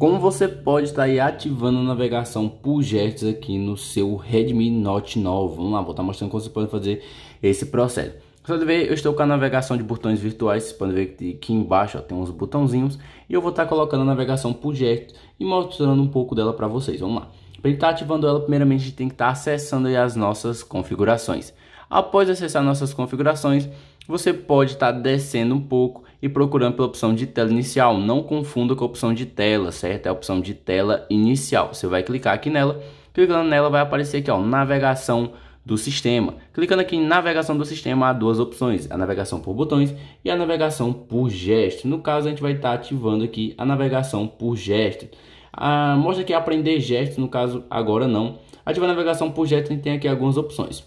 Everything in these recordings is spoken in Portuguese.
Como você pode estar aí ativando a navegação por gestos aqui no seu Redmi Note 9. Vamos lá, vou estar mostrando como você pode fazer esse processo. Você pode ver, eu estou com a navegação de botões virtuais, vocês podem ver que aqui embaixo ó, tem uns botãozinhos. E eu vou estar colocando a navegação por gestos e mostrando um pouco dela para vocês. Vamos lá. Para estar ativando ela, primeiramente a gente tem que estar acessando as nossas configurações. Após acessar nossas configurações, você pode estar descendo um pouco e procurando pela opção de tela inicial. Não confunda com a opção de tela, certo? É a opção de tela inicial. Você vai clicar aqui nela, clicando nela vai aparecer aqui, ó, navegação do sistema. Clicando aqui em navegação do sistema, há duas opções, a navegação por botões e a navegação por gesto. No caso, a gente vai estar tá ativando aqui a navegação por gesto. Ah, mostra aqui aprender gestos, no caso agora não. Ativar a navegação por gesto, a gente tem aqui algumas opções.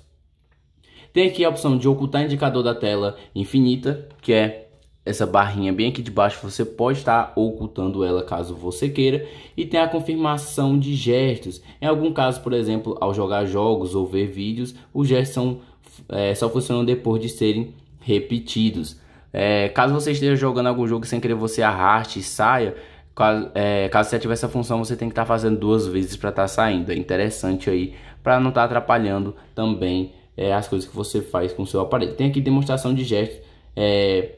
Tem aqui a opção de ocultar indicador da tela infinita, que é essa barrinha bem aqui de baixo, você pode estar ocultando ela caso você queira. E tem a confirmação de gestos. Em algum caso, por exemplo, ao jogar jogos ou ver vídeos, os gestos são, é, só funcionam depois de serem repetidos. É, caso você esteja jogando algum jogo sem querer você arraste e saia, caso, é, eh, caso você tiver essa função, você tem que estar fazendo duas vezes para estar tá saindo. É interessante aí, para não estar tá atrapalhando também é, as coisas que você faz com o seu aparelho. Tem aqui demonstração de gestos. É,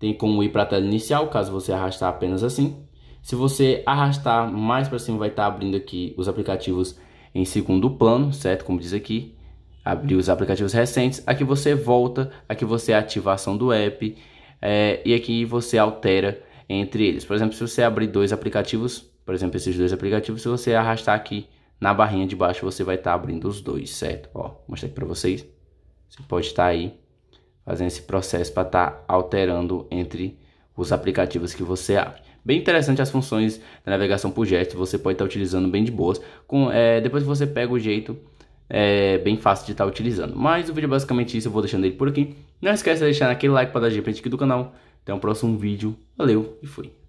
tem como ir para a tela inicial, caso você arrastar apenas assim. Se você arrastar mais para cima, vai estar tá abrindo aqui os aplicativos em segundo plano, certo? Como diz aqui, abrir os aplicativos recentes. Aqui você volta, aqui você ativa a ação do app é, e aqui você altera entre eles. Por exemplo, se você abrir dois aplicativos, por exemplo, esses dois aplicativos, se você arrastar aqui na barrinha de baixo, você vai estar tá abrindo os dois, certo? Ó, aqui para vocês. Você pode estar tá aí fazendo esse processo para estar tá alterando entre os aplicativos que você abre. Bem interessante as funções da navegação por gestos, você pode estar tá utilizando bem de boas. Com, é, depois que você pega o jeito, é bem fácil de estar tá utilizando. Mas o vídeo é basicamente isso, eu vou deixando ele por aqui. Não esquece de deixar aquele like para dar de aqui do canal. Até o próximo vídeo, valeu e fui.